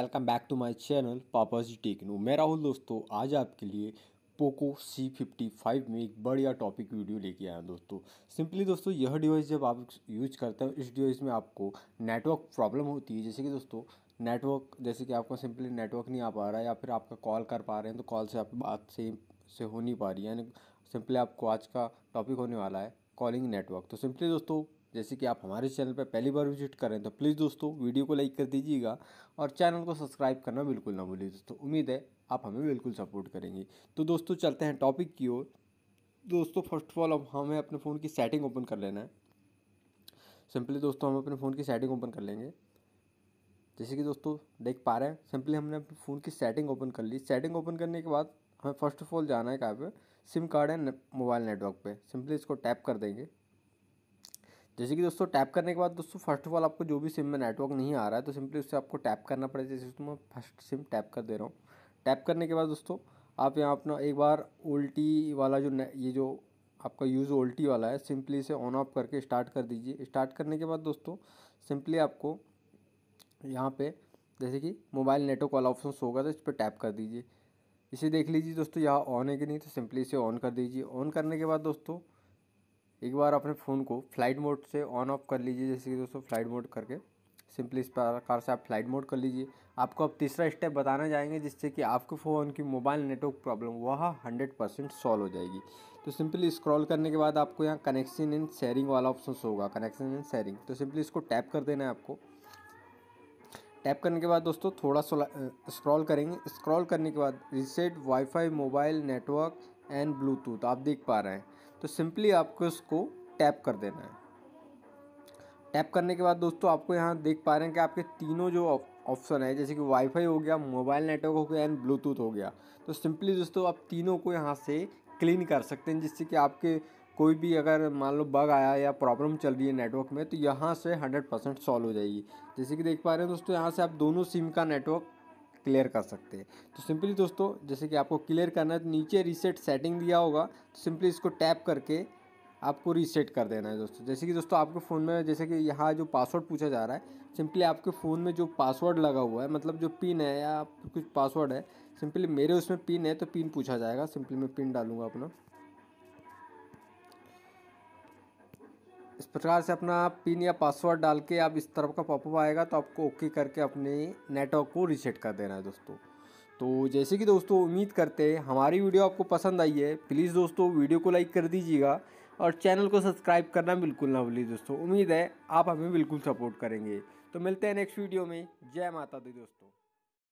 welcome back to my channel पापाजी नो मैं राहुल दोस्तों आज आपके लिए पोको सी फिफ्टी फाइव में एक बढ़िया टॉपिक वीडियो लेके आया दोस्तों सिंपली दोस्तों यह डिवाइस जब आप यूज करते हैं इस डिवाइस में आपको नेटवर्क प्रॉब्लम होती है जैसे कि दोस्तों नेटवर्क जैसे कि आपको सिंपली नेटवर्क नहीं आ पा रहा है या फिर आपका कॉल कर पा रहे हैं तो कॉल से आप बात से से हो नहीं पा रही है यानी सिंपली आपको आज का टॉपिक होने वाला है कॉलिंग नेटवर्क तो सिंपली दोस्तों जैसे कि आप हमारे चैनल पर पहली बार विजिट करें तो प्लीज़ दोस्तों वीडियो को लाइक कर दीजिएगा और चैनल को सब्सक्राइब करना बिल्कुल ना भूलिए दोस्तों उम्मीद है आप हमें बिल्कुल सपोर्ट करेंगे तो दोस्तों चलते हैं टॉपिक की ओर दोस्तों फर्स्ट ऑफ ऑल अब हमें अपने फ़ोन की सेटिंग ओपन कर लेना है सिंपली दोस्तों हम अपने फ़ोन की सेटिंग ओपन कर लेंगे जैसे कि दोस्तों देख पा रहे हैं सिंपली हमने अपने फ़ोन की सेटिंग ओपन कर ली सेटिंग ओपन करने के बाद हमें फ़र्स्ट ऑफ ऑल जाना है कहाँ पे सिम कार्ड है मोबाइल नेटवर्क पे सिंपली इसको टैप कर देंगे जैसे कि दोस्तों टैप करने के बाद दोस्तों फर्स्ट ऑफ ऑल आपको जो भी सिम में नेटवर्क नहीं आ रहा है तो सिंपली उससे आपको टैप करना पड़ेगा जैसे तो मैं फर्स्ट सिम टैप कर दे रहा हूँ टैप करने के बाद दोस्तों आप यहाँ अपना एक बार उल्टी वाला जो ये जो आपका यूज़ उल्टी वाला है सिंपली इसे ऑन ऑफ करके स्टार्ट कर दीजिए स्टार्ट करने के बाद दोस्तों सिंपली आपको यहाँ पे जैसे कि मोबाइल नेटवर्क वाला ऑप्शन होगा तो इस पर टैप कर दीजिए इसे देख लीजिए दोस्तों यहाँ ऑन है कि नहीं तो सिंपली इसे ऑन कर दीजिए ऑन करने के बाद दोस्तों एक बार अपने फ़ोन को फ्लाइट मोड से ऑन ऑफ कर लीजिए जैसे कि दोस्तों फ्लाइट मोड करके सिंपली इस प्रकार से आप फ्लाइट मोड कर लीजिए आपको अब तीसरा स्टेप बताना जाएंगे जिससे कि आपके फ़ोन की मोबाइल नेटवर्क प्रॉब्लम वह हंड्रेड परसेंट सॉल्व हो जाएगी तो सिंपली स्क्रॉल करने के बाद आपको यहाँ कनेक्शन इन शेयरिंग वाला ऑप्शन होगा कनेक्शन इन शेयरिंग तो सिंपली इसको टैप कर देना है आपको टैप करने के बाद दोस्तों थोड़ा स्क्रॉल करेंगे स्क्रॉल करने के बाद reset wifi mobile network and Bluetooth आप देख पा रहे हैं तो सिंपली आपको इसको टैप कर देना है टैप करने के बाद दोस्तों आपको यहाँ देख पा रहे हैं कि आपके तीनों जो ऑप्शन है जैसे कि वाईफाई हो गया मोबाइल नेटवर्क हो गया एंड ब्लूटूथ हो गया तो सिंपली दोस्तों आप तीनों को यहाँ से क्लीन कर सकते हैं जिससे कि आपके कोई भी अगर मान लो बग आया या प्रॉब्लम चल रही है नेटवर्क में तो यहाँ से 100 परसेंट सॉल्व हो जाएगी जैसे कि देख पा रहे हैं दोस्तों यहाँ से आप दोनों सिम का नेटवर्क क्लियर कर सकते हैं तो सिंपली दोस्तों जैसे कि आपको क्लियर करना है तो नीचे रीसेट सेटिंग दिया होगा तो सिंपली इसको टैप करके आपको रीसेट कर देना है दोस्तों जैसे कि दोस्तों आपके फ़ोन में जैसे कि यहाँ जो पासवर्ड पूछा जा रहा है सिंपली आपके फ़ोन में जो पासवर्ड लगा हुआ है मतलब जो पिन है या कुछ पासवर्ड है सिंपली मेरे उसमें पिन है तो पिन पूछा जाएगा सिंपली मैं पिन डालूंगा अपना इस प्रकार से अपना पिन या पासवर्ड डाल के आप इस तरफ का पॉपअप आएगा तो आपको ओके करके अपने नेटवर्क को रीसेट कर देना है दोस्तों तो जैसे कि दोस्तों उम्मीद करते हैं हमारी वीडियो आपको पसंद आई है प्लीज़ दोस्तों वीडियो को लाइक कर दीजिएगा और चैनल को सब्सक्राइब करना बिल्कुल ना भूलिए दोस्तों उम्मीद है आप हमें बिल्कुल सपोर्ट करेंगे तो मिलते हैं नेक्स्ट वीडियो में जय माता दी दोस्तों